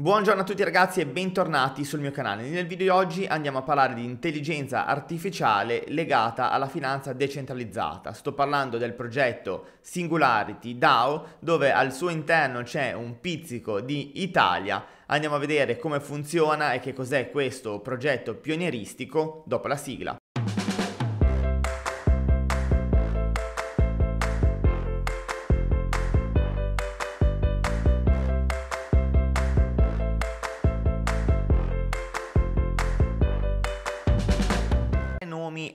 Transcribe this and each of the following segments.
Buongiorno a tutti ragazzi e bentornati sul mio canale. Nel video di oggi andiamo a parlare di intelligenza artificiale legata alla finanza decentralizzata. Sto parlando del progetto Singularity DAO dove al suo interno c'è un pizzico di Italia. Andiamo a vedere come funziona e che cos'è questo progetto pionieristico dopo la sigla.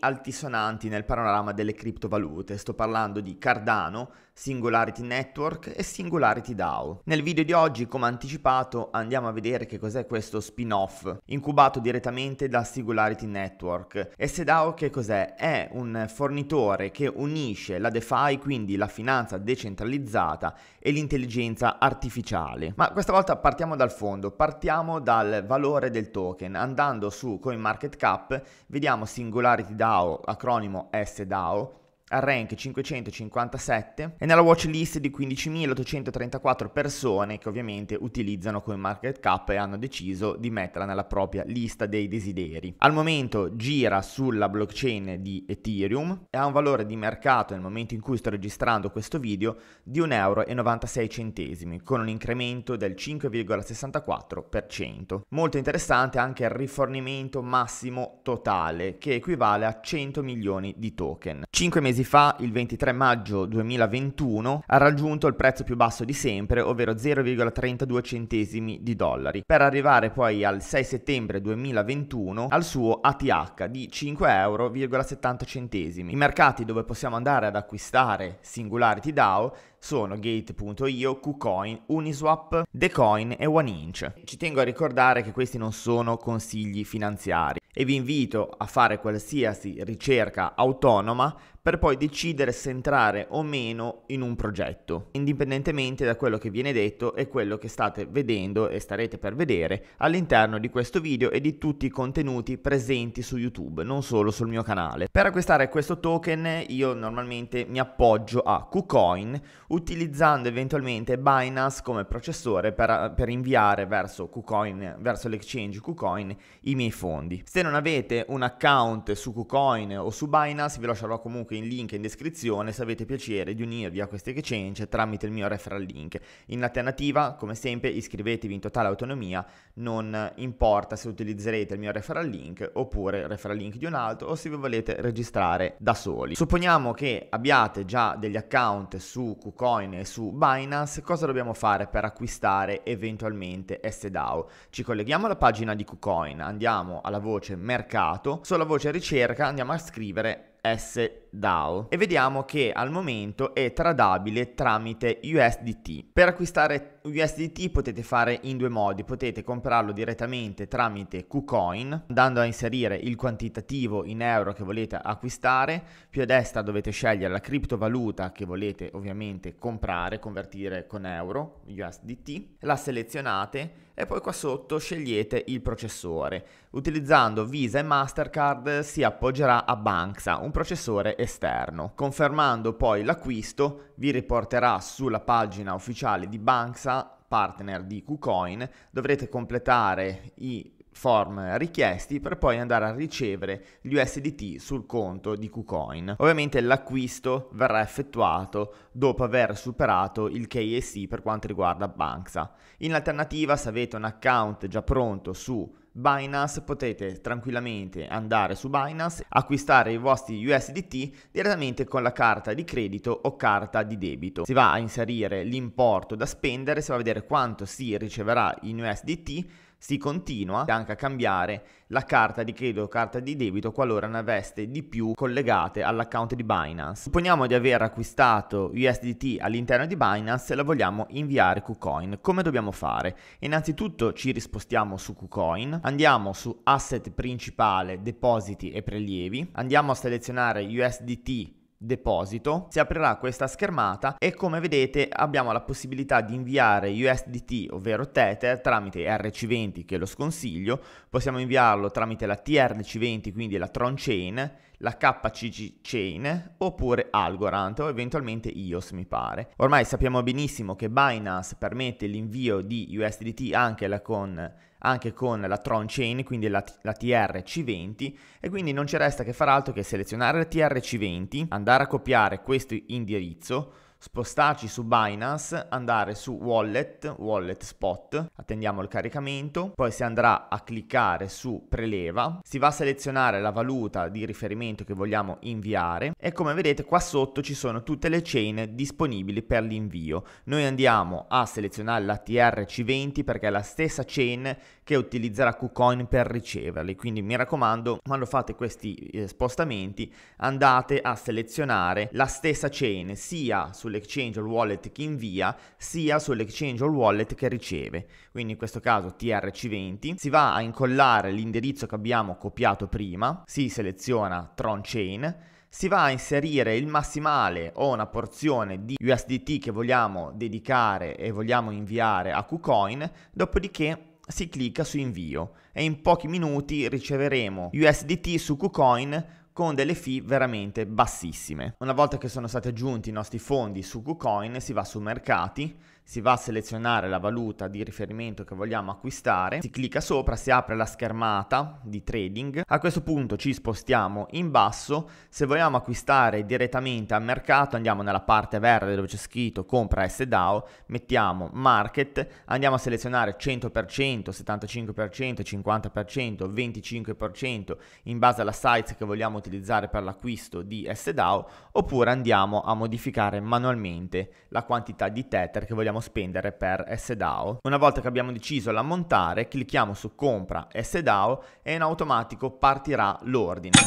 altisonanti nel panorama delle criptovalute, sto parlando di Cardano, Singularity Network e Singularity DAO. Nel video di oggi, come anticipato, andiamo a vedere che cos'è questo spin-off, incubato direttamente da Singularity Network. SDAO che cos'è? È un fornitore che unisce la DeFi, quindi la finanza decentralizzata, e l'intelligenza artificiale. Ma questa volta partiamo dal fondo, partiamo dal valore del token, andando su CoinMarketCap, vediamo Singularity DAO DAO, acronimo SDAO, al rank 557 e nella watch list di 15.834 persone che ovviamente utilizzano come market cap e hanno deciso di metterla nella propria lista dei desideri. Al momento gira sulla blockchain di Ethereum e ha un valore di mercato nel momento in cui sto registrando questo video di 1,96 euro con un incremento del 5,64%. Molto interessante anche il rifornimento massimo totale che equivale a 100 milioni di token. 5 mesi mesi fa, il 23 maggio 2021, ha raggiunto il prezzo più basso di sempre, ovvero 0,32 centesimi di dollari, per arrivare poi al 6 settembre 2021 al suo ATH di 5,70 euro. I mercati dove possiamo andare ad acquistare Singularity DAO sono Gate.io, KuCoin, Uniswap, TheCoin e OneInch. Ci tengo a ricordare che questi non sono consigli finanziari e vi invito a fare qualsiasi ricerca autonoma per poi decidere se entrare o meno in un progetto, indipendentemente da quello che viene detto e quello che state vedendo e starete per vedere all'interno di questo video e di tutti i contenuti presenti su YouTube, non solo sul mio canale. Per acquistare questo token io normalmente mi appoggio a KuCoin utilizzando eventualmente Binance come processore per, per inviare verso KuCoin, verso l'exchange KuCoin i miei fondi. Se non avete un account su KuCoin o su Binance vi lascerò comunque che in link in descrizione se avete piacere di unirvi a questi exchange tramite il mio referral link. In alternativa, come sempre, iscrivetevi in totale autonomia, non importa se utilizzerete il mio referral link oppure il referral link di un altro o se vi volete registrare da soli. Supponiamo che abbiate già degli account su KuCoin e su Binance, cosa dobbiamo fare per acquistare eventualmente SDAO? Ci colleghiamo alla pagina di KuCoin, andiamo alla voce mercato, sulla voce ricerca andiamo a scrivere S DAO e vediamo che al momento è tradabile tramite USDT. Per acquistare USDT potete fare in due modi, potete comprarlo direttamente tramite KuCoin andando a inserire il quantitativo in euro che volete acquistare, più a destra dovete scegliere la criptovaluta che volete ovviamente comprare, convertire con euro, USDT, la selezionate e poi qua sotto scegliete il processore. Utilizzando Visa e Mastercard si appoggerà a Banksa, un processore esterno. Confermando poi l'acquisto vi riporterà sulla pagina ufficiale di Banxa partner di KuCoin, dovrete completare i form richiesti per poi andare a ricevere gli USDT sul conto di KuCoin. Ovviamente l'acquisto verrà effettuato dopo aver superato il KSI per quanto riguarda Banksa. In alternativa se avete un account già pronto su Binance potete tranquillamente andare su Binance, acquistare i vostri USDT direttamente con la carta di credito o carta di debito. Si va a inserire l'importo da spendere, si va a vedere quanto si riceverà in USDT si continua anche a cambiare la carta di credito o carta di debito qualora ne aveste di più collegate all'account di Binance. Supponiamo di aver acquistato USDT all'interno di Binance e la vogliamo inviare KuCoin. Come dobbiamo fare? Innanzitutto ci rispostiamo su KuCoin, andiamo su asset principale, depositi e prelievi, andiamo a selezionare USDT deposito si aprirà questa schermata e come vedete abbiamo la possibilità di inviare USDT ovvero Tether tramite RC20 che lo sconsiglio possiamo inviarlo tramite la TRC20 quindi la Tron Chain la KCG Chain oppure Algorand o eventualmente IOS mi pare. Ormai sappiamo benissimo che Binance permette l'invio di USDT anche la con anche con la Tron Chain, quindi la, la, TRC20, e quindi non ci resta che far altro che selezionare la TRC20, andare a copiare questo indirizzo, spostarci su Binance, andare su wallet, wallet spot, attendiamo il caricamento, poi si andrà a cliccare su preleva, si va a selezionare la valuta di riferimento che vogliamo inviare e come vedete qua sotto ci sono tutte le chain disponibili per l'invio. Noi andiamo a selezionare la TRC20 perché è la stessa chain che utilizzerà KuCoin per riceverli, quindi mi raccomando quando fate questi eh, spostamenti andate a selezionare la stessa chain sia sulle sull'exchange o wallet che invia sia sull'exchange o wallet che riceve. Quindi in questo caso TRC20 si va a incollare l'indirizzo che abbiamo copiato prima, si seleziona Tron Chain si va a inserire il massimale o una porzione di USDT che vogliamo dedicare e vogliamo inviare a KuCoin, dopodiché si clicca su invio e in pochi minuti riceveremo USDT su KuCoin con delle fee veramente bassissime. Una volta che sono stati aggiunti i nostri fondi su KuCoin si va su mercati si va a selezionare la valuta di riferimento che vogliamo acquistare, si clicca sopra, si apre la schermata di trading, a questo punto ci spostiamo in basso, se vogliamo acquistare direttamente al mercato andiamo nella parte verde dove c'è scritto compra SDAO, mettiamo market, andiamo a selezionare 100%, 75%, 50%, 25% in base alla size che vogliamo utilizzare per l'acquisto di SDAO oppure andiamo a modificare manualmente la quantità di tether che vogliamo vogliamo spendere per SDAO. Una volta che abbiamo deciso l'ammontare, clicchiamo su compra SDAO e in automatico partirà l'ordine.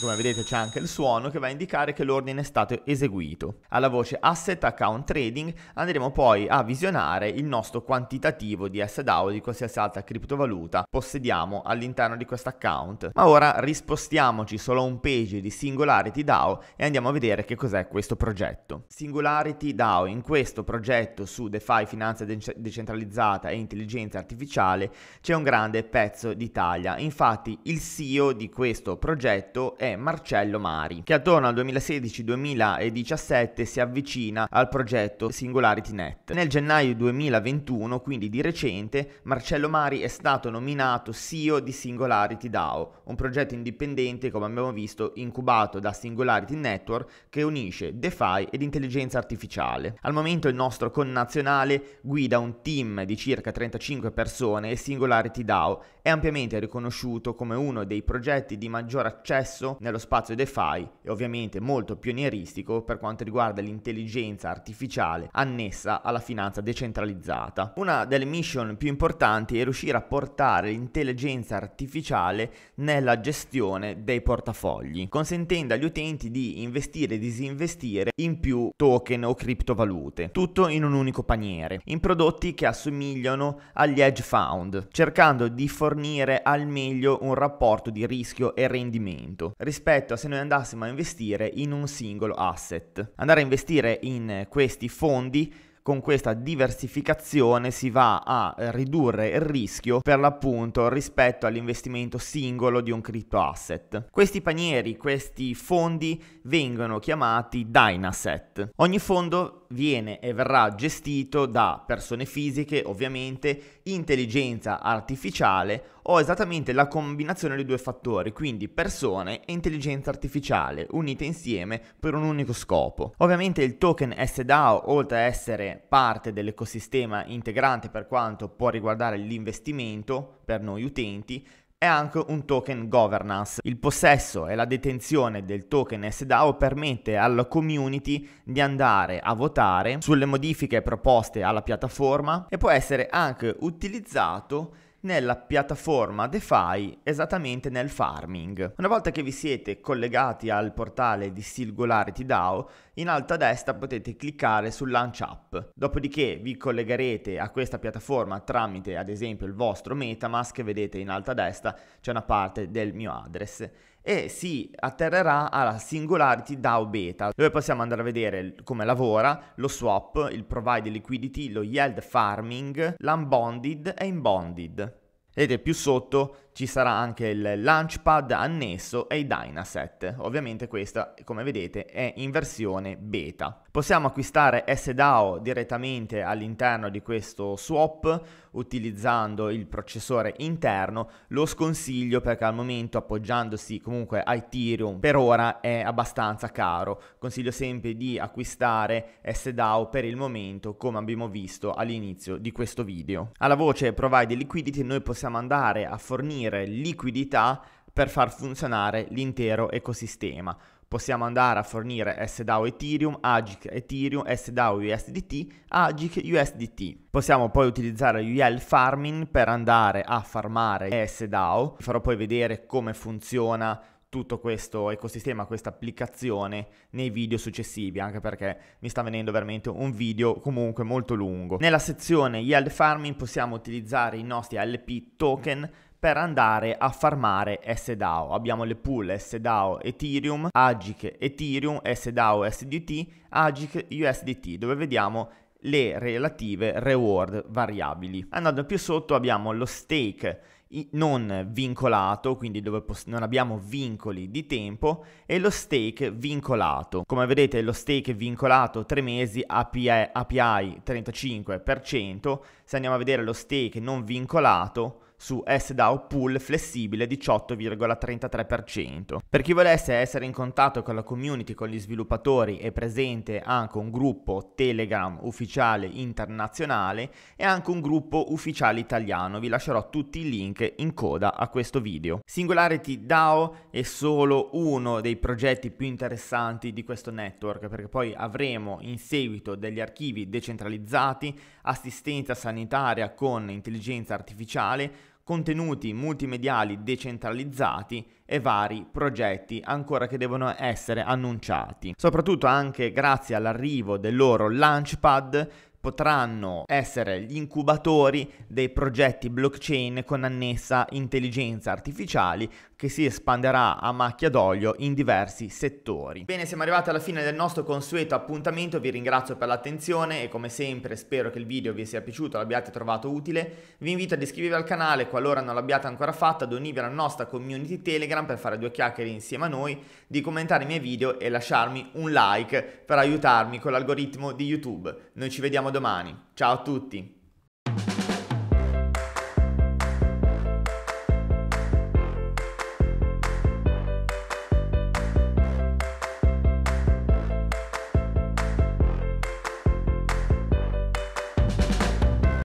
Come vedete c'è anche il suono che va a indicare che l'ordine è stato eseguito. Alla voce Asset Account Trading andremo poi a visionare il nostro quantitativo di SDAO di qualsiasi altra criptovaluta possediamo all'interno di questo account. Ma ora rispostiamoci solo a un page di Singularity DAO e andiamo a vedere che cos'è questo progetto. Singularity DAO in questo progetto su DeFi, finanza de- decentralizzata e intelligenza artificiale c'è un grande pezzo d'Italia. Infatti il CEO di questo progetto è Marcello Mari, che attorno al 2016-2017 si avvicina al progetto SingularityNet. Nel gennaio 2021, quindi di recente, Marcello Mari è stato nominato CEO di Singularity DAO, un progetto indipendente, come abbiamo visto, incubato da Singularity Network che unisce DeFi ed intelligenza artificiale. Al momento il nostro connazionale guida un team di circa 35 persone e Singularity DAO è ampiamente riconosciuto come uno dei progetti di maggior accesso nello spazio DeFi e ovviamente molto pionieristico per quanto riguarda l'intelligenza artificiale annessa alla finanza decentralizzata. Una delle mission più importanti è riuscire a portare l'intelligenza artificiale nella gestione dei portafogli, consentendo agli utenti di investire e disinvestire in più token o criptovalute, tutto in un unico paniere, in prodotti che assomigliano agli hedge found, cercando di fornire al meglio un rapporto di rischio e rendimento rispetto a se noi andassimo a investire in un singolo asset. Andare a investire in questi fondi con questa diversificazione si va a ridurre il rischio per l'appunto rispetto all'investimento singolo di un crypto asset. Questi panieri, questi fondi vengono chiamati Dynaset. Ogni fondo viene e verrà gestito da persone fisiche, ovviamente, intelligenza artificiale o esattamente la combinazione dei due fattori, quindi persone e intelligenza artificiale unite insieme per un unico scopo. Ovviamente il token SDAO, oltre a essere parte dell'ecosistema integrante per quanto può riguardare l'investimento per noi utenti, è anche un token governance. Il possesso e la detenzione del token SDAO permette alla community di andare a votare sulle modifiche proposte alla piattaforma e può essere anche utilizzato nella piattaforma DeFi esattamente nel farming. Una volta che vi siete collegati al portale di Singularity DAO in alto a destra potete cliccare sul Launch App. Dopodiché vi collegherete a questa piattaforma tramite ad esempio il vostro MetaMask, vedete in alto a destra c'è una parte del mio address e si atterrerà alla Singularity DAO Beta, dove possiamo andare a vedere come lavora, lo swap, il provide liquidity, lo yield farming, l'unbonded e imbonded. Vedete più sotto ci sarà anche il Launchpad annesso e i Dynaset. Ovviamente questa, come vedete, è in versione beta. Possiamo acquistare SDAO direttamente all'interno di questo swap utilizzando il processore interno. Lo sconsiglio perché al momento appoggiandosi comunque a Ethereum per ora è abbastanza caro. Consiglio sempre di acquistare SDAO per il momento come abbiamo visto all'inizio di questo video. Alla voce Provide Liquidity noi possiamo andare a fornire fornire liquidità per far funzionare l'intero ecosistema. Possiamo andare a fornire SDAO Ethereum, AGIC Ethereum, SDAO USDT, AGIC USDT. Possiamo poi utilizzare UL Farming per andare a farmare SDAO. Vi farò poi vedere come funziona tutto questo ecosistema, questa applicazione nei video successivi, anche perché mi sta venendo veramente un video comunque molto lungo. Nella sezione Yield Farming possiamo utilizzare i nostri LP token per andare a farmare SDAO. Abbiamo le pool SDAO Ethereum, Agic Ethereum, SDAO SDT, Agic USDT, dove vediamo le relative reward variabili. Andando più sotto abbiamo lo stake non vincolato, quindi dove poss- non abbiamo vincoli di tempo, e lo stake vincolato. Come vedete lo stake vincolato 3 mesi API, API 35%, se andiamo a vedere lo stake non vincolato su SDAO Pool flessibile 18,33%. Per chi volesse essere in contatto con la community, con gli sviluppatori, è presente anche un gruppo Telegram ufficiale internazionale e anche un gruppo ufficiale italiano. Vi lascerò tutti i link in coda a questo video. Singularity DAO è solo uno dei progetti più interessanti di questo network perché poi avremo in seguito degli archivi decentralizzati, assistenza sanitaria con intelligenza artificiale, contenuti multimediali decentralizzati e vari progetti ancora che devono essere annunciati. Soprattutto anche grazie all'arrivo del loro launchpad potranno essere gli incubatori dei progetti blockchain con annessa intelligenza artificiale che si espanderà a macchia d'olio in diversi settori. Bene, siamo arrivati alla fine del nostro consueto appuntamento, vi ringrazio per l'attenzione e come sempre spero che il video vi sia piaciuto, l'abbiate trovato utile. Vi invito ad iscrivervi al canale qualora non l'abbiate ancora fatto, ad unirvi alla nostra community Telegram per fare due chiacchiere insieme a noi, di commentare i miei video e lasciarmi un like per aiutarmi con l'algoritmo di YouTube. Noi ci vediamo domani, ciao a tutti!